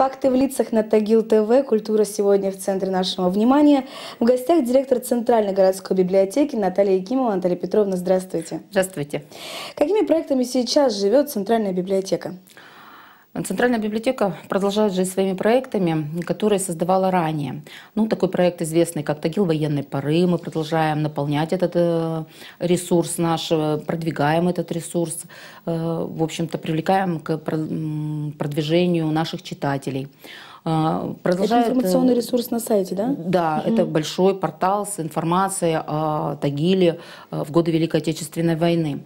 Факты в лицах на Тагил ТВ. Культура сегодня в центре нашего внимания. В гостях директор Центральной городской библиотеки Наталья Якимова. Наталья Петровна, здравствуйте. Здравствуйте. Какими проектами сейчас живет Центральная библиотека? Центральная библиотека продолжает жить своими проектами, которые создавала ранее. Ну, такой проект известный, как Тагил военной поры. Мы продолжаем наполнять этот э, ресурс наш, э, продвигаем этот ресурс, э, в общем-то, привлекаем к продвижению наших читателей. Продолжают... Это информационный ресурс на сайте, да? Да, угу. это большой портал с информацией о Тагиле в годы Великой Отечественной войны.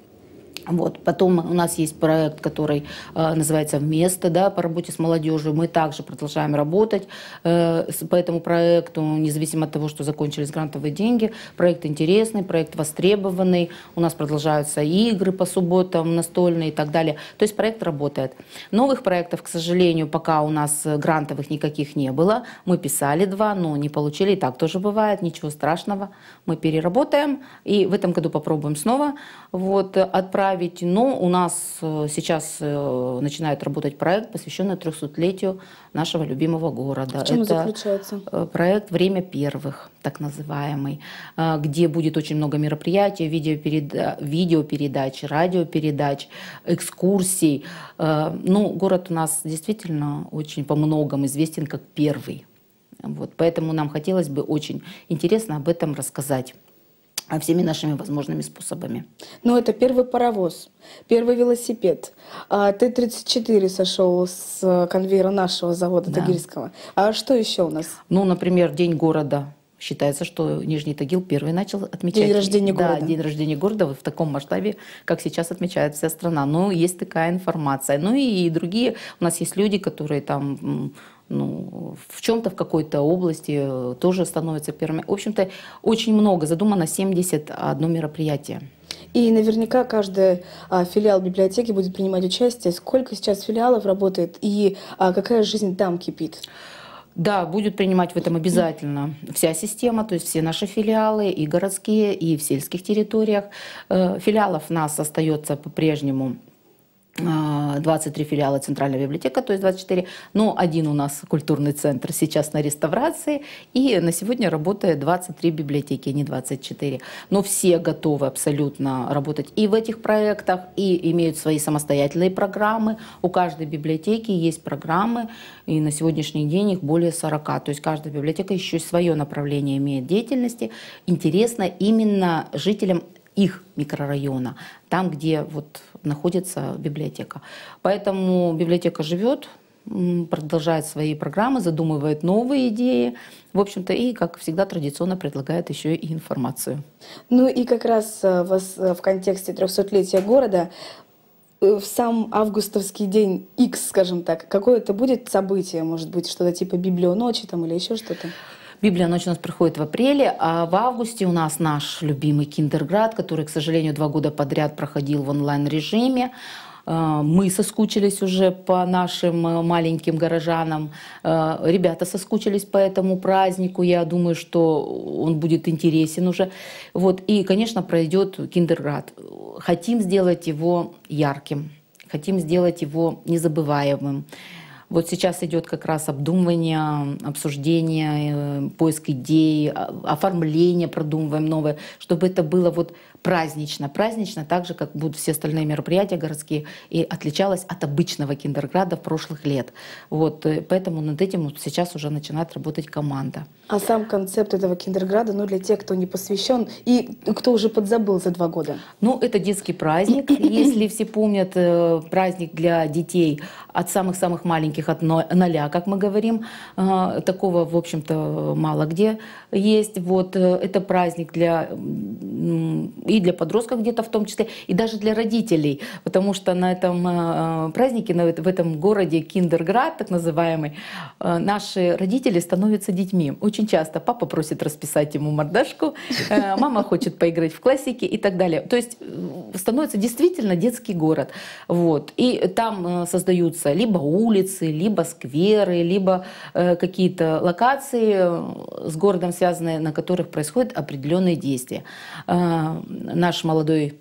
Вот. Потом у нас есть проект, который э, называется «Вместо», да, по работе с молодежью. Мы также продолжаем работать э, с, по этому проекту, независимо от того, что закончились грантовые деньги. Проект интересный, проект востребованный. У нас продолжаются игры по субботам, настольные и так далее. То есть проект работает. Новых проектов, к сожалению, пока у нас грантовых никаких не было. Мы писали два, но не получили. И так тоже бывает, ничего страшного. Мы переработаем и в этом году попробуем снова вот, отправить ставить, но у нас э, сейчас э, начинает работать проект, посвященный 300-летию нашего любимого города. А в чем Это заключается? Э, проект «Время первых», так называемый, где будет очень много мероприятий, видеопереда видеопередач, радиопередач, экскурсий. Ну, город у нас действительно очень по многому известен как первый. Вот, поэтому нам хотелось бы очень интересно об этом рассказать. А всеми нашими возможными способами. Ну, это первый паровоз, первый велосипед. А, Т-34 сошел с конвейера нашего завода да. Тагильского. А что еще у нас? Ну, например, День города. Считается, что Нижний Тагил первый начал отмечать. День рождения города. да, день рождения города в таком масштабе, как сейчас отмечает вся страна. Но ну, есть такая информация. Ну и другие. У нас есть люди, которые там ну, в чем-то, в какой-то области э, тоже становится первыми. В общем-то, очень много, задумано 71 мероприятие. И наверняка каждый а, филиал библиотеки будет принимать участие. Сколько сейчас филиалов работает и а, какая жизнь там кипит? Да, будет принимать в этом обязательно вся система, то есть все наши филиалы, и городские, и в сельских территориях. Э, филиалов нас остается по-прежнему 23 а, филиала Центральная библиотека, то есть 24, но один у нас культурный центр сейчас на реставрации, и на сегодня работает 23 библиотеки, а не 24. Но все готовы абсолютно работать и в этих проектах, и имеют свои самостоятельные программы. У каждой библиотеки есть программы, и на сегодняшний день их более 40. То есть каждая библиотека еще свое направление имеет деятельности, интересно именно жителям их микрорайона, там, где вот находится библиотека. Поэтому библиотека живет, продолжает свои программы, задумывает новые идеи, в общем-то, и, как всегда, традиционно предлагает еще и информацию. Ну и как раз э, вас в контексте 300-летия города э, в сам августовский день X, скажем так, какое то будет событие, может быть, что-то типа библионочи там или еще что-то? Библия «Ночь» у нас проходит в апреле, а в августе у нас наш любимый «Киндерград», который, к сожалению, два года подряд проходил в онлайн-режиме. Э, мы соскучились уже по нашим э, маленьким горожанам. Э, ребята соскучились по этому празднику. Я думаю, что он будет интересен уже. Вот. И, конечно, пройдет Киндерград. Хотим сделать его ярким. Хотим сделать его незабываемым. Вот сейчас идет как раз обдумывание, обсуждение, э, поиск идей, а, оформление, продумываем новое, чтобы это было вот празднично. Празднично так же, как будут все остальные мероприятия городские, и отличалось от обычного киндерграда прошлых лет. Вот, э, поэтому над этим вот сейчас уже начинает работать команда. А сам концепт этого киндерграда, ну, для тех, кто не посвящен и кто уже подзабыл за два года? Ну, это детский праздник. Если все помнят э, праздник для детей от самых-самых маленьких русских от ноля, как мы говорим. А, такого, в общем-то, мало где есть. Вот э, это праздник для и для подростков где-то в том числе, и даже для родителей, потому что на этом э, празднике, в этом городе Киндерград, так называемый, э, наши родители становятся детьми. Очень часто папа просит расписать ему мордашку, мама хочет поиграть в классики и так далее. То есть становится действительно детский город. Вот. И там создаются либо улицы, либо скверы, либо э, какие-то локации э, с городом связанные, на которых происходят определенные действия. Э, наш молодой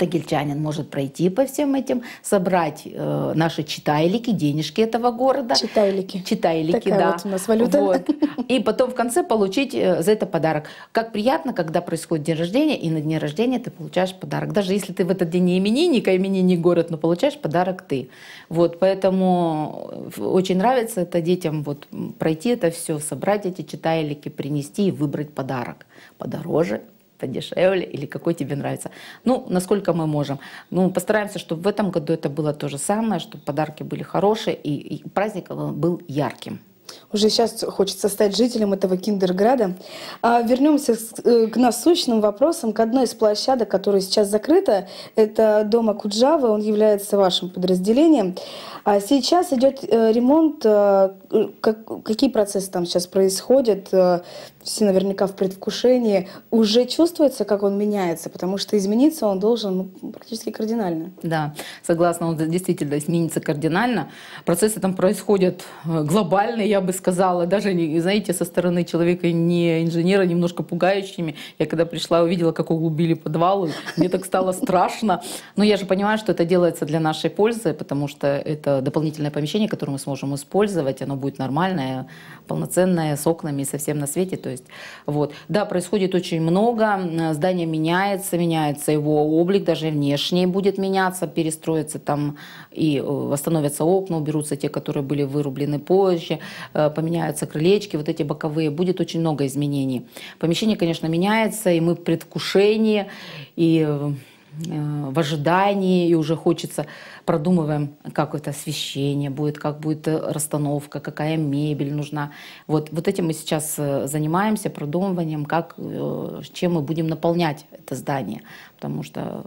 Тагильчанин может пройти по всем этим, собрать э, наши читайлики, денежки этого города. Читайлики. Читайлики, Такая да. вот у нас валюта. Вот. И потом в конце получить э, за это подарок. Как приятно, когда происходит день рождения, и на дне рождения ты получаешь подарок. Даже если ты в этот день не именинник, а именинник город, но получаешь подарок ты. Вот, поэтому э, очень нравится это детям вот пройти это все, собрать эти читайлики, принести и выбрать подарок. Подороже, Дешевле или какой тебе нравится. Ну, насколько мы можем. Ну, постараемся, чтобы в этом году это было то же самое, чтобы подарки были хорошие и, и праздник был ярким. Уже сейчас хочется стать жителем этого киндерграда. А вернемся э, к насущным вопросам, к одной из площадок, которая сейчас закрыта. Это дом Акуджавы, он является вашим подразделением. А сейчас идет э, ремонт. Как, э, какие процессы там сейчас происходят? все наверняка в предвкушении, уже чувствуется, как он меняется, потому что измениться он должен ну, практически кардинально. Да, согласна, он действительно изменится кардинально. Процессы там происходят э, глобальные, я бы сказала, даже, знаете, со стороны человека не инженера, немножко пугающими. Я когда пришла, увидела, как углубили подвал, мне так стало страшно. Но я же понимаю, что это делается для нашей пользы, потому что это дополнительное помещение, которое мы сможем использовать, оно будет нормальное, полноценное, с окнами и совсем на свете, то есть возможность. Вот. Да, происходит очень много, здание меняется, меняется его облик, даже внешний будет меняться, перестроится там и э, восстановятся окна, уберутся те, которые были вырублены позже, э, поменяются крылечки, вот эти боковые, будет очень много изменений. Помещение, конечно, меняется, и мы в предвкушении, и э, Э, в ожидании, и уже хочется, продумываем, как это освещение будет, как будет э, расстановка, какая мебель нужна. Вот, вот этим мы сейчас э, занимаемся, продумыванием, как, чем мы будем наполнять это здание, потому что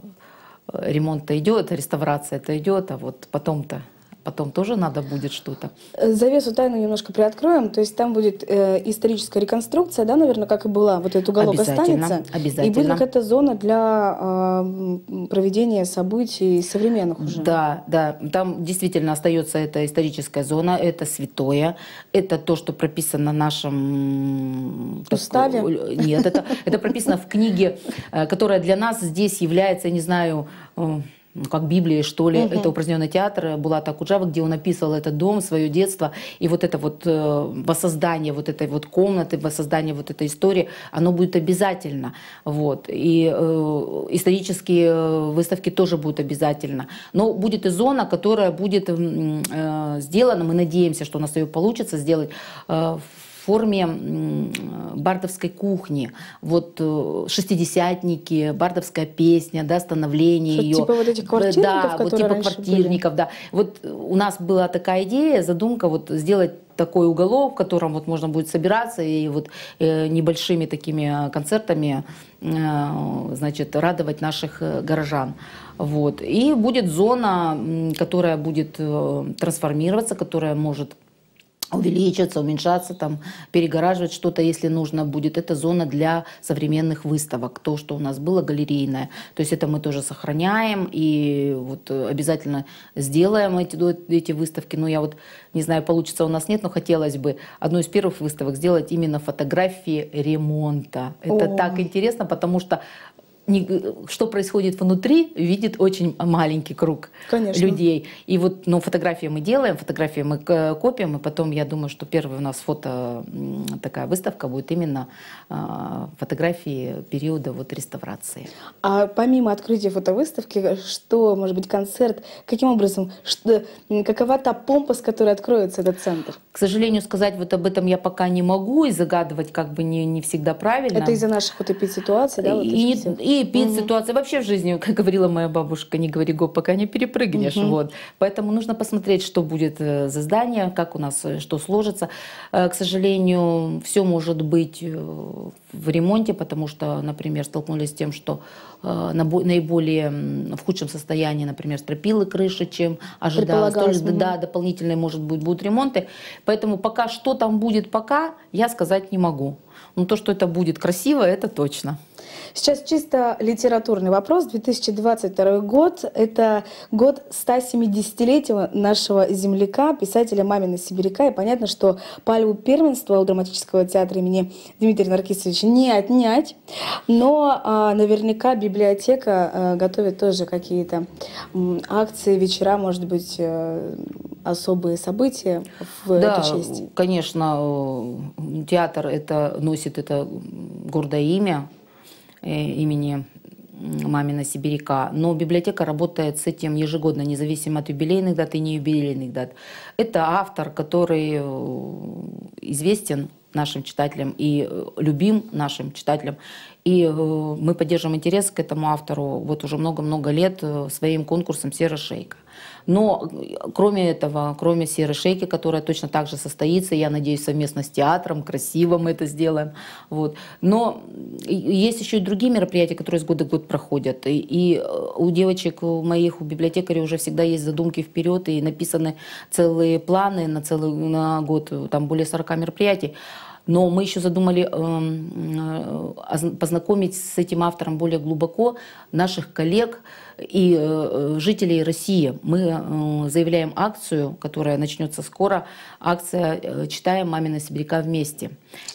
ремонт-то идет, реставрация-то идет, а вот потом-то потом тоже надо будет что-то. Э, завесу тайну немножко приоткроем. То есть там будет э, историческая реконструкция, да, наверное, как и была. Вот этот уголок обязательно, останется. Обязательно. И будет какая-то зона для э, проведения событий современных уже. Да, да. Там действительно остается эта историческая зона, это святое, это то, что прописано в нашем... Уставе? Так, нет, это, это прописано в книге, э, которая для нас здесь является, я не знаю, э, ну, как Библии, что ли, угу. это упраздненный театр э, Булата Акуджава, где он описывал этот дом, свое детство. И вот это вот э, воссоздание вот этой вот комнаты, воссоздание вот этой истории, оно будет обязательно. Вот. И э, исторические э, выставки тоже будут обязательно. Но будет и зона, которая будет эм, э, сделана, мы надеемся, что у нас ее получится сделать э, в форме бардовской кухни. Вот э, шестидесятники, бардовская песня, да, становление ее. Типа вот этих квартирников, Да, вот типа квартирников, были. да. Вот у нас была такая идея, задумка вот сделать такой уголок, в котором вот можно будет собираться и вот э, небольшими такими концертами, э, значит, радовать наших э, горожан. Вот. И будет зона, которая будет э, трансформироваться, которая может увеличиваться, уменьшаться, там, перегораживать что-то, если нужно будет. Это зона для современных выставок, то, что у нас было галерейное. То есть это мы тоже сохраняем и вот э, обязательно сделаем эти, эти выставки. Но я вот не знаю, получится у нас нет, но хотелось бы одну из первых выставок сделать именно фотографии ремонта. Это О. так интересно, потому что что происходит внутри, видит очень маленький круг Конечно. людей. И вот, ну, фотографии мы делаем, фотографии мы копим, и потом, я думаю, что первая у нас фото, такая выставка будет именно а, фотографии периода вот реставрации. А помимо открытия фотовыставки, что, может быть, концерт, каким образом, что, какова та помпа, с которой откроется этот центр? К сожалению, сказать вот об этом я пока не могу и загадывать как бы не, не всегда правильно. Это из-за наших вот эпидситуаций, да? Вот и, и другие пит-ситуации. Вообще в жизни, как говорила моя бабушка, не говори "ГО", пока не перепрыгнешь. Угу. Вот. Поэтому нужно посмотреть, что будет э, за здание, как у нас, э, что сложится. Э, к сожалению, все может быть в ремонте, потому что, например, столкнулись с тем, что наиболее в худшем состоянии, например, стропилы крыши, чем ожидалось. То есть, угу. да, дополнительные, может быть, будут ремонты. Поэтому пока что там будет, пока, я сказать не могу. Но то, что это будет красиво, это точно. Сейчас чисто литературный вопрос. 2022 год — это год 170-летия нашего земляка, писателя Мамина Сибиряка. И понятно, что пальму первенства у драматического театра имени Дмитрия Наркисовича не отнять. Но а, наверняка библиотека а, готовит тоже какие-то акции, вечера, может быть, э, особые события в да, эту честь. конечно, э, театр это носит это гордое имя Э, имени мамина сибиряка. Но библиотека работает с этим ежегодно, независимо от юбилейных дат и не юбилейных дат. Это автор, который э, известен нашим читателям и э, любим нашим читателям. И мы поддерживаем интерес к этому автору вот уже много-много лет своим конкурсом «Серая шейка». Но э, кроме этого, кроме серой шейки, которая точно так же состоится, я надеюсь, совместно с театром, красиво мы это сделаем. Вот. Но э, есть еще и другие мероприятия, которые с года в год проходят. И, и э, у девочек, у моих, у библиотекарей уже всегда есть задумки вперед и написаны целые планы на целый на год, там более 40 мероприятий. Но мы еще задумали эм, э, познакомить с этим автором более глубоко наших коллег и э, э, жителей России. Мы заявляем акцию, которая начнется скоро, акция «Читаем мамина сибиряка вместе».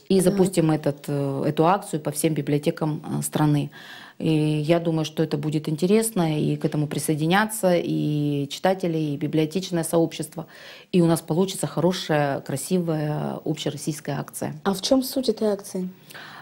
И запустим этот, эту акцию по всем библиотекам страны. И я думаю, что это будет интересно, и к этому присоединятся и читатели, и библиотечное сообщество. И у нас получится хорошая, красивая общероссийская акция. А в чем суть этой акции?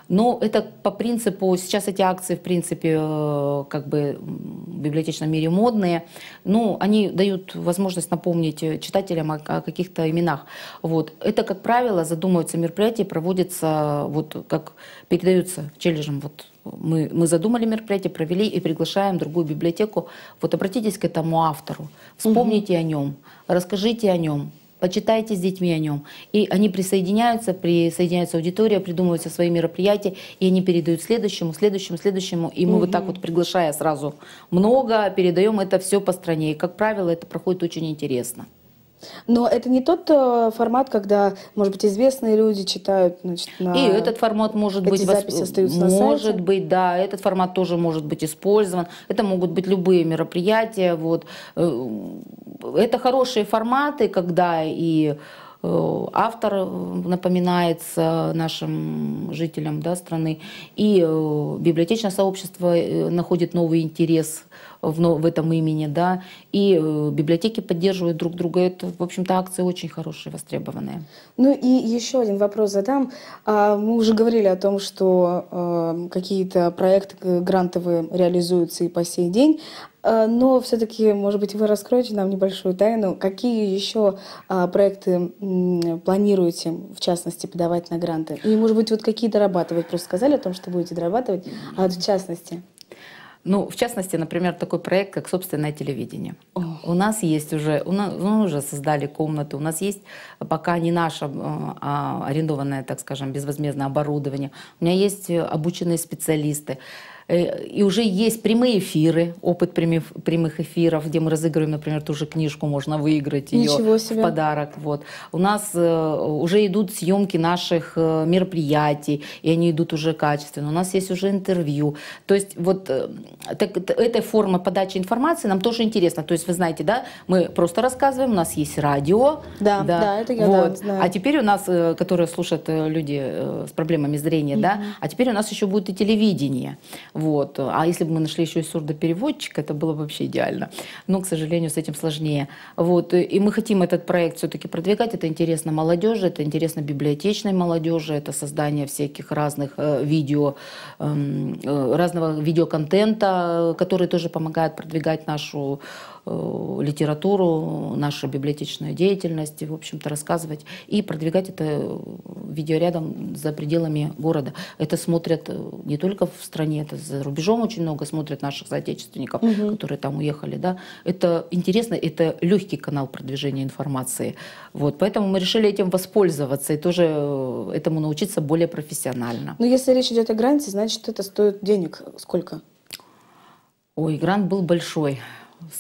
Но это по принципу, сейчас эти акции, в принципе, э, как бы в библиотечном мире модные. Но ну, они дают возможность напомнить э, читателям о, о каких-то именах. Вот. Это, как правило, задумываются мероприятия, проводятся, вот как передаются челленджем. Вот мы, мы задумали мероприятие, провели и приглашаем другую библиотеку. Вот обратитесь к этому автору, вспомните угу. о нем, расскажите о нем, почитайте с детьми о нем. И они присоединяются, присоединяется аудитория, придумываются свои мероприятия, и они передают следующему, следующему, следующему. И мы угу. вот так вот, приглашая сразу много, передаем это все по стране. И, как правило, это проходит очень интересно. Но это не тот э, формат, когда, может быть, известные люди читают. Значит, на... И этот формат может Эти быть... записи остаются на Может быть, да. Этот формат тоже может быть использован. Это могут быть любые мероприятия. Вот. Э, это хорошие форматы, когда и Э, автор э, напоминается нашим жителям да, страны, и э, библиотечное сообщество находит новый интерес в, в этом имени, да, и библиотеки поддерживают друг друга. Это, в общем-то, акции очень хорошие, востребованные. Ну и еще один вопрос задам. А, мы уже говорили о том, что какие-то проекты грантовые реализуются и по сей день. Э, но все-таки, может быть, вы раскроете нам небольшую тайну. Какие еще а, проекты планируете, в частности, подавать на гранты? И, может быть, вот какие дорабатывать? Просто сказали о том, что будете дорабатывать, а вот в частности? Ну, в частности, например, такой проект, как собственное телевидение. О. У нас есть уже, у нас, ну, мы уже создали комнаты, у нас есть пока не наше э, а арендованное, так скажем, безвозмездное оборудование. У меня есть э, обученные специалисты. Э, и уже есть прямые эфиры, опыт прямых, эфиров, где мы разыгрываем, например, ту же книжку, можно выиграть ее в подарок. Вот. У нас э, уже идут съемки наших э, мероприятий, и они идут уже качественно. У нас есть уже интервью. То есть вот так, эта форма подачи информации нам тоже интересна. То есть вы знаете, да, мы просто рассказываем, у нас есть радио. Да, да, да это я вот. да, знаю. А теперь у нас, которые слушают люди с проблемами зрения, mm-hmm. да, а теперь у нас еще будет и телевидение. Вот. А если бы мы нашли еще и сурдопереводчика, это было бы вообще идеально. Но, к сожалению, с этим сложнее. Вот. И мы хотим этот проект все-таки продвигать. Это интересно молодежи, это интересно библиотечной молодежи, это создание всяких разных э, видео, эм, э, разного видеоконтента, э, который тоже помогает продвигать нашу Э, литературу, нашу библиотечную деятельность, в общем-то, рассказывать и продвигать это э, видеорядом за пределами города. Это смотрят э, не только в стране, это за рубежом очень много смотрят наших соотечественников, угу. которые там уехали, да. Это интересно, это легкий канал продвижения информации. Вот, поэтому мы решили этим воспользоваться и тоже этому научиться более профессионально. Но ну, если речь идет о гранте, значит, это стоит денег сколько? Ой, грант был большой.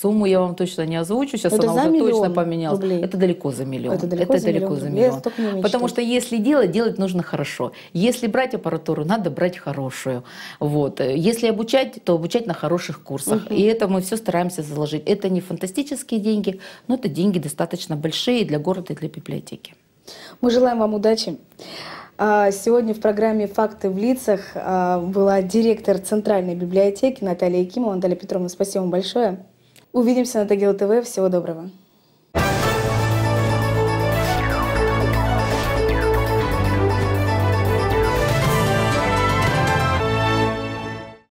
Сумму я вам точно не озвучу, сейчас это она уже точно поменялась. Рублей. Это далеко за миллион. Это далеко это за далеко миллион. За миллион. Я Потому что если делать, делать нужно хорошо. Если брать аппаратуру, надо брать хорошую. Вот. Если обучать, то обучать на хороших курсах. Угу. И это мы все стараемся заложить. Это не фантастические деньги, но это деньги достаточно большие для города и для библиотеки. Мы желаем вам удачи. А, сегодня в программе «Факты в лицах» а, была директор Центральной библиотеки Наталья Якимова. Наталья Петровна, спасибо вам большое. Увидимся на Тагил ТВ. Всего доброго.